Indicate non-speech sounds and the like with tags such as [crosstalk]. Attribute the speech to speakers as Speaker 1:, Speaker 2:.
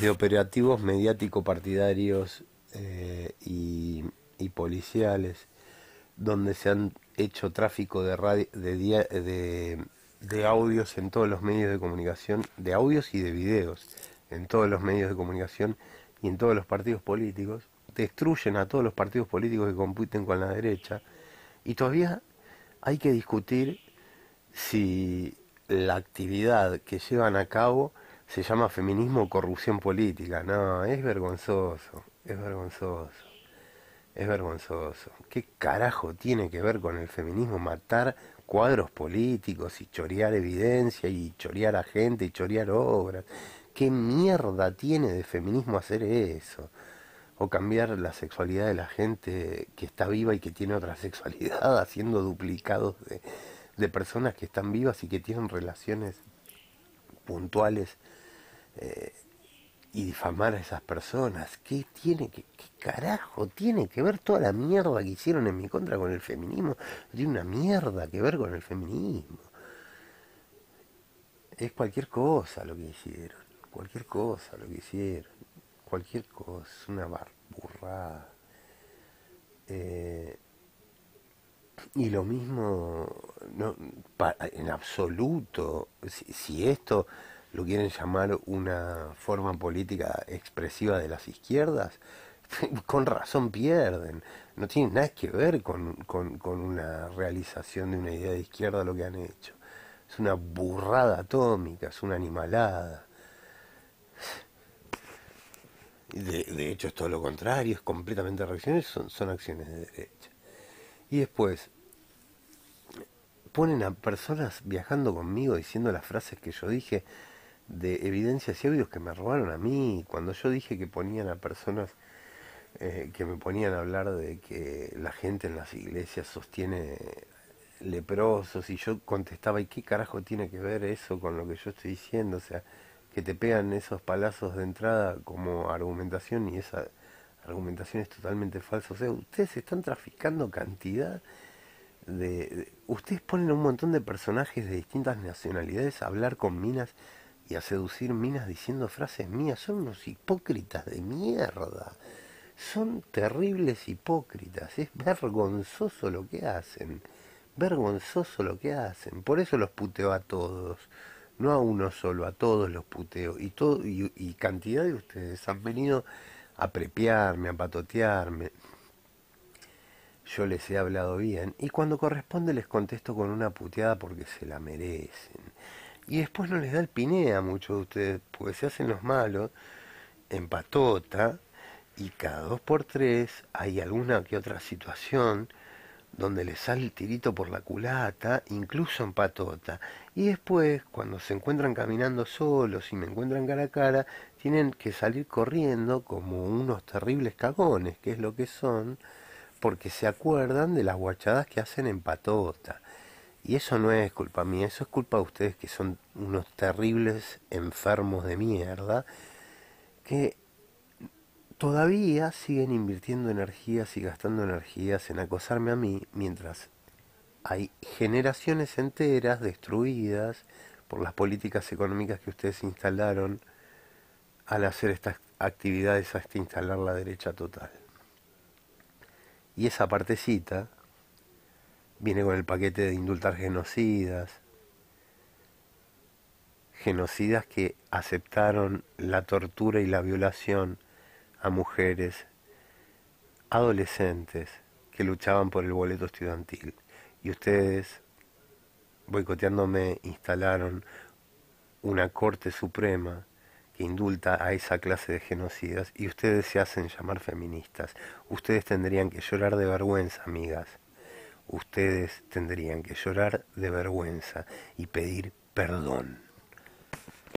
Speaker 1: de operativos mediático-partidarios eh, y, policiales, donde se han hecho tráfico de, de, audios en todos los medios de comunicación, de audios y de videos, en todos los medios de comunicación y en todos los partidos políticos, destruyen a todos los partidos políticos que compiten con la derecha, y todavía hay que discutir si la actividad que llevan a cabo se llama feminismo corrupción política. No, es vergonzoso, es vergonzoso, es vergonzoso. ¿Qué carajo tiene que ver con el feminismo matar cuadros políticos y chorear evidencia y chorear a gente y chorear obras? ¿Qué mierda tiene de feminismo hacer eso? O cambiar la sexualidad de la gente que está viva y que tiene otra [laughs] sexualidad, haciendo duplicados de, de personas que están vivas y que tienen relaciones puntuales eh, y difamar a esas personas. ¿Qué tiene que, qué carajo tiene que ver toda la mierda que hicieron en mi contra con el feminismo? No tiene una mierda que ver con el feminismo. Es cualquier cosa lo que hicieron, cualquier cosa lo que hicieron, cualquier cosa, es una barburrada. Eh, y lo mismo, no, en absoluto, si, esto lo quieren llamar una forma política expresiva de las izquierdas, [laughs] con razón pierden. No tiene nada que ver con, una realización de una idea de izquierda lo que han hecho. Es una burrada atómica, es una animalada. De, hecho es todo lo contrario, es completamente reacciones, son, son acciones de derecha. Y después, ponen a personas viajando conmigo diciendo las frases que yo dije de evidencias y audios que me robaron a mí, cuando yo dije que ponían a personas eh, que me ponían a hablar de que la gente en las iglesias sostiene leprosos y yo contestaba, ¿y qué carajo tiene que ver eso con lo que yo estoy diciendo? O sea, que te pegan esos palazos de entrada como argumentación y esa argumentación es totalmente falsa. O sea, ustedes están traficando cantidad ustedes ponen un montón de personajes de distintas nacionalidades a hablar con minas y a seducir minas diciendo frases mías. Son unos hipócritas de mierda. Son terribles hipócritas. Es vergonzoso lo que hacen. Vergonzoso lo que hacen. Por eso los puteo a todos. No a uno solo, a todos los puteo. Y, todo, y cantidad de ustedes han venido a prepiarme, a patotearme yo les he hablado bien y cuando corresponde les contesto con una puteada porque se la merecen. Y después no les da el pinea a muchos de ustedes porque se hacen los malos en patota y cada dos por tres hay alguna que otra situación donde les sale el tirito por la culata, incluso en patota. Y después, cuando se encuentran caminando solos y me encuentran cara a cara, tienen que salir corriendo como unos terribles cagones, que es lo que son, porque se acuerdan de las guachadas que hacen en patota. Y eso no es culpa mía, eso es culpa de ustedes que son unos terribles enfermos de mierda que todavía siguen invirtiendo energías y gastando energías en acosarme a mí mientras hay generaciones enteras destruidas por las políticas económicas que ustedes instalaron al hacer estas actividades hasta instalar la derecha total. Y esa partecita viene con el paquete de indultar genocidas, genocidas que aceptaron la tortura y la violación a mujeres, adolescentes que luchaban por el boleto estudiantil. Y ustedes, boicoteándome, instalaron una Corte Suprema que indulta a esa clase de genocidas y ustedes se hacen llamar feministas. Ustedes tendrían que llorar de vergüenza, amigas. Ustedes tendrían que llorar de vergüenza y pedir perdón.